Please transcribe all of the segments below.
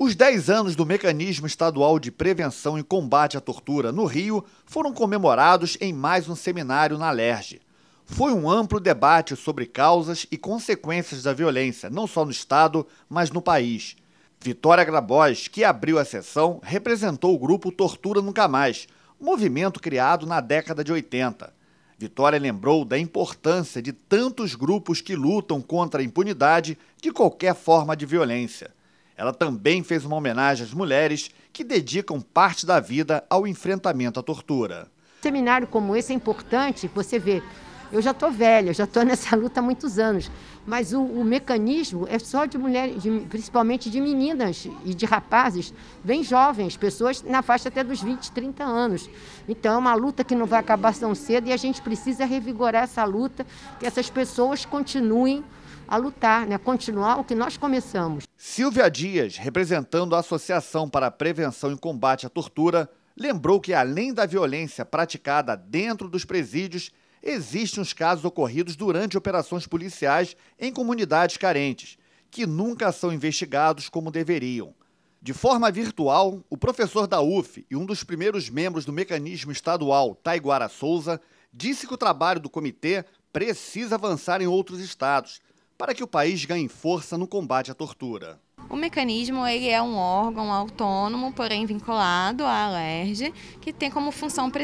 Os 10 anos do Mecanismo Estadual de Prevenção e Combate à Tortura no Rio foram comemorados em mais um seminário na LERJ. Foi um amplo debate sobre causas e consequências da violência, não só no Estado, mas no país. Vitória Grabois, que abriu a sessão, representou o grupo Tortura Nunca Mais, movimento criado na década de 80. Vitória lembrou da importância de tantos grupos que lutam contra a impunidade de qualquer forma de violência. Ela também fez uma homenagem às mulheres que dedicam parte da vida ao enfrentamento à tortura. seminário como esse é importante, você vê eu já estou velha, já estou nessa luta há muitos anos. Mas o, o mecanismo é só de mulheres, de, principalmente de meninas e de rapazes bem jovens, pessoas na faixa até dos 20, 30 anos. Então é uma luta que não vai acabar tão cedo e a gente precisa revigorar essa luta, que essas pessoas continuem a lutar, né? continuar o que nós começamos. Silvia Dias, representando a Associação para a Prevenção e Combate à Tortura, lembrou que além da violência praticada dentro dos presídios, existem os casos ocorridos durante operações policiais em comunidades carentes, que nunca são investigados como deveriam. De forma virtual, o professor da UF e um dos primeiros membros do mecanismo estadual, Taiguara Souza, disse que o trabalho do comitê precisa avançar em outros estados para que o país ganhe força no combate à tortura. O mecanismo ele é um órgão autônomo, porém vinculado à ALERJ, que tem como função principal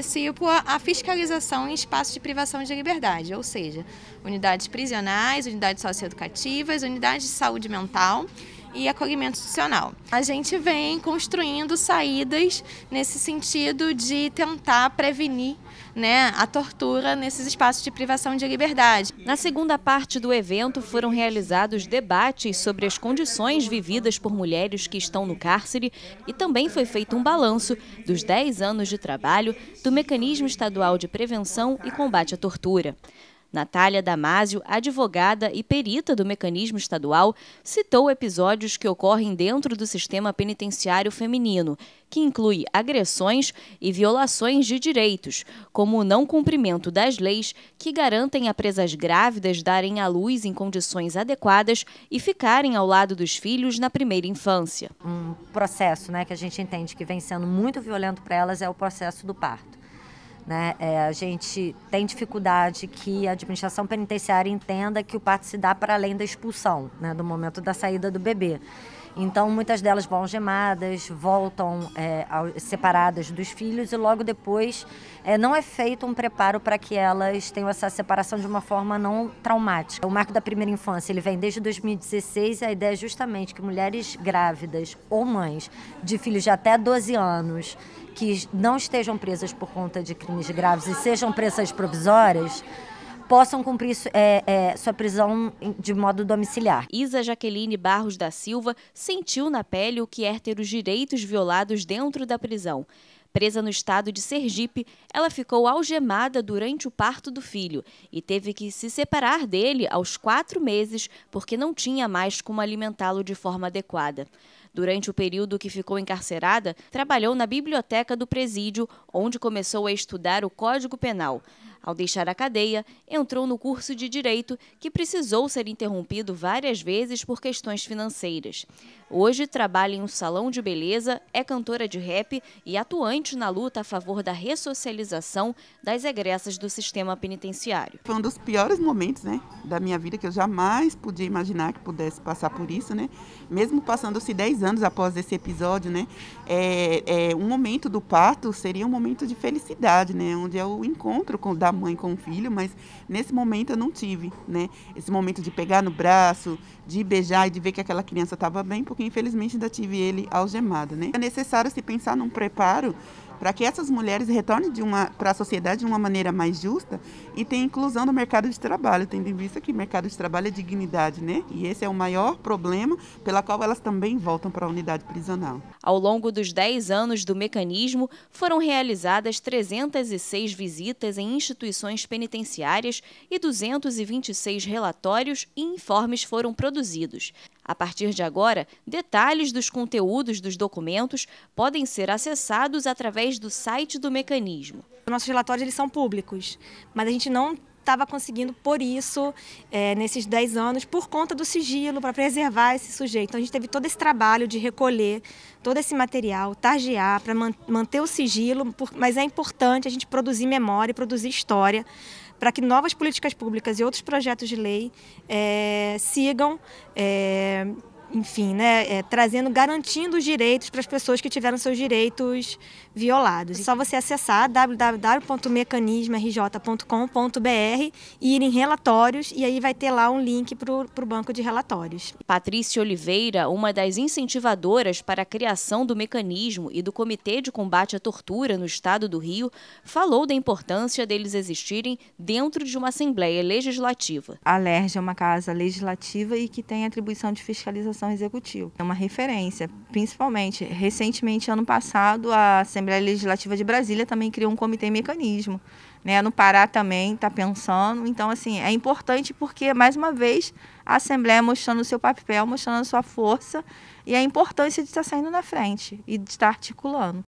a fiscalização em espaços de privação de liberdade, ou seja, unidades prisionais, unidades socioeducativas, unidades de saúde mental e acolhimento institucional. A gente vem construindo saídas nesse sentido de tentar prevenir né, a tortura nesses espaços de privação de liberdade. Na segunda parte do evento foram realizados debates sobre as condições vividas por mulheres que estão no cárcere e também foi feito um balanço dos 10 anos de trabalho do Mecanismo Estadual de Prevenção e Combate à Tortura. Natália Damasio, advogada e perita do mecanismo estadual, citou episódios que ocorrem dentro do sistema penitenciário feminino, que inclui agressões e violações de direitos, como o não cumprimento das leis que garantem a presas grávidas darem à luz em condições adequadas e ficarem ao lado dos filhos na primeira infância. Um processo né, que a gente entende que vem sendo muito violento para elas é o processo do parto. Né? É, a gente tem dificuldade que a administração penitenciária entenda que o parto se dá para além da expulsão, né? do momento da saída do bebê. Então, muitas delas vão gemadas voltam é, separadas dos filhos e logo depois é, não é feito um preparo para que elas tenham essa separação de uma forma não traumática. O marco da primeira infância ele vem desde 2016 e a ideia é justamente que mulheres grávidas ou mães de filhos de até 12 anos que não estejam presas por conta de crimes graves e sejam presas provisórias possam cumprir é, é, sua prisão de modo domiciliar. Isa Jaqueline Barros da Silva sentiu na pele o que é ter os direitos violados dentro da prisão. Presa no estado de Sergipe, ela ficou algemada durante o parto do filho e teve que se separar dele aos quatro meses porque não tinha mais como alimentá-lo de forma adequada. Durante o período que ficou encarcerada, trabalhou na biblioteca do presídio, onde começou a estudar o Código Penal. Ao deixar a cadeia, entrou no curso de Direito, que precisou ser interrompido várias vezes por questões financeiras. Hoje trabalha em um salão de beleza, é cantora de rap e atuante na luta a favor da ressocialização das egressas do sistema penitenciário. Foi um dos piores momentos né, da minha vida que eu jamais podia imaginar que pudesse passar por isso, né? Mesmo passando-se 10 anos após esse episódio, né? É, é, um momento do parto seria um momento de felicidade, né? Onde é o encontro com, da mãe com o filho, mas nesse momento eu não tive, né? Esse momento de pegar no braço, de beijar e de ver que aquela criança estava bem, porque porque infelizmente ainda tive ele algemado, né? É necessário se pensar num preparo para que essas mulheres retornem para a sociedade de uma maneira mais justa e tenha inclusão no mercado de trabalho, tendo em vista que mercado de trabalho é dignidade, né? E esse é o maior problema pela qual elas também voltam para a unidade prisional. Ao longo dos 10 anos do mecanismo, foram realizadas 306 visitas em instituições penitenciárias e 226 relatórios e informes foram produzidos. A partir de agora, detalhes dos conteúdos dos documentos podem ser acessados através do site do mecanismo. Nossos relatórios eles são públicos, mas a gente não estava conseguindo por isso é, nesses 10 anos, por conta do sigilo, para preservar esse sujeito. Então a gente teve todo esse trabalho de recolher todo esse material, targear, para man manter o sigilo, por... mas é importante a gente produzir memória e produzir história para que novas políticas públicas e outros projetos de lei é, sigam. É, enfim, né, é, trazendo, garantindo os direitos para as pessoas que tiveram seus direitos violados. É só você acessar www.mecanismorj.com.br e ir em relatórios e aí vai ter lá um link para o banco de relatórios. Patrícia Oliveira, uma das incentivadoras para a criação do mecanismo e do Comitê de Combate à Tortura no Estado do Rio, falou da importância deles existirem dentro de uma Assembleia Legislativa. A LERJ é uma casa legislativa e que tem atribuição de fiscalização executivo, Executiva. É uma referência, principalmente. Recentemente, ano passado, a Assembleia Legislativa de Brasília também criou um comitê mecanismo. Né? No Pará também está pensando. Então, assim, é importante porque, mais uma vez, a Assembleia mostrando o seu papel, mostrando a sua força e a importância de estar tá saindo na frente e de estar tá articulando.